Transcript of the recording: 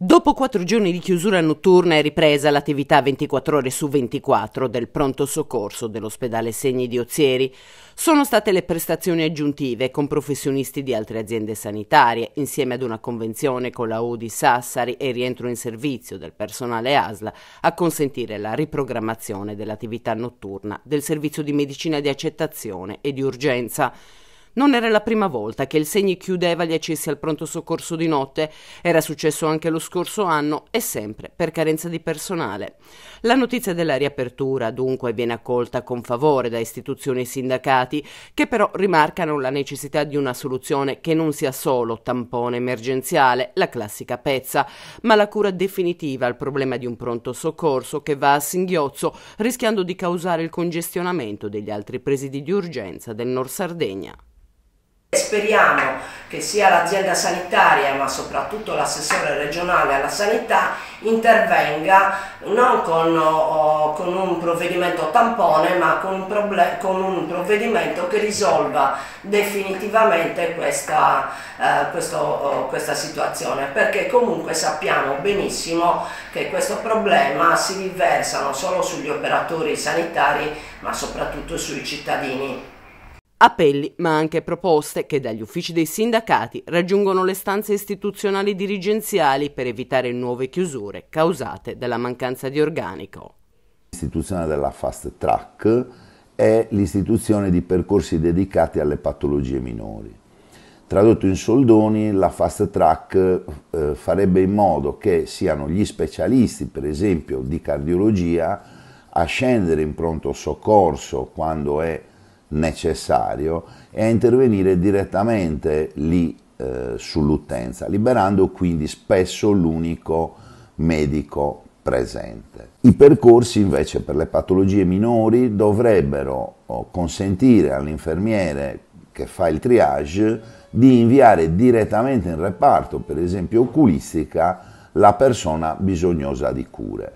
Dopo quattro giorni di chiusura notturna è ripresa l'attività 24 ore su 24 del pronto soccorso dell'ospedale Segni di Ozieri. Sono state le prestazioni aggiuntive con professionisti di altre aziende sanitarie, insieme ad una convenzione con la UDI Sassari e rientro in servizio del personale ASLA a consentire la riprogrammazione dell'attività notturna del servizio di medicina di accettazione e di urgenza. Non era la prima volta che il Segni chiudeva gli accessi al pronto soccorso di notte, era successo anche lo scorso anno e sempre per carenza di personale. La notizia della riapertura dunque viene accolta con favore da istituzioni e sindacati che però rimarcano la necessità di una soluzione che non sia solo tampone emergenziale, la classica pezza, ma la cura definitiva al problema di un pronto soccorso che va a singhiozzo rischiando di causare il congestionamento degli altri presidi di urgenza del Nord Sardegna. Speriamo che sia l'azienda sanitaria ma soprattutto l'assessore regionale alla sanità intervenga non con, oh, con un provvedimento tampone ma con un, con un, provvedimento che risolva definitivamente questa, eh, questo, oh, questa situazione perché comunque sappiamo benissimo che questo problema si riversa non solo sugli operatori sanitari ma soprattutto sui cittadini appelli ma anche proposte che dagli uffici dei sindacati raggiungono le stanze istituzionali dirigenziali per evitare nuove chiusure causate dalla mancanza di organico. L'istituzione della fast track è l'istituzione di percorsi dedicati alle patologie minori. Tradotto in soldoni, la fast track eh, farebbe in modo che siano gli specialisti, per esempio di cardiologia, a scendere in pronto soccorso quando è necessario e a intervenire direttamente lì eh, sull'utenza, liberando quindi spesso l'unico medico presente. I percorsi invece per le patologie minori dovrebbero oh, consentire all'infermiere che fa il triage di inviare direttamente in reparto, per esempio oculistica, la persona bisognosa di cure.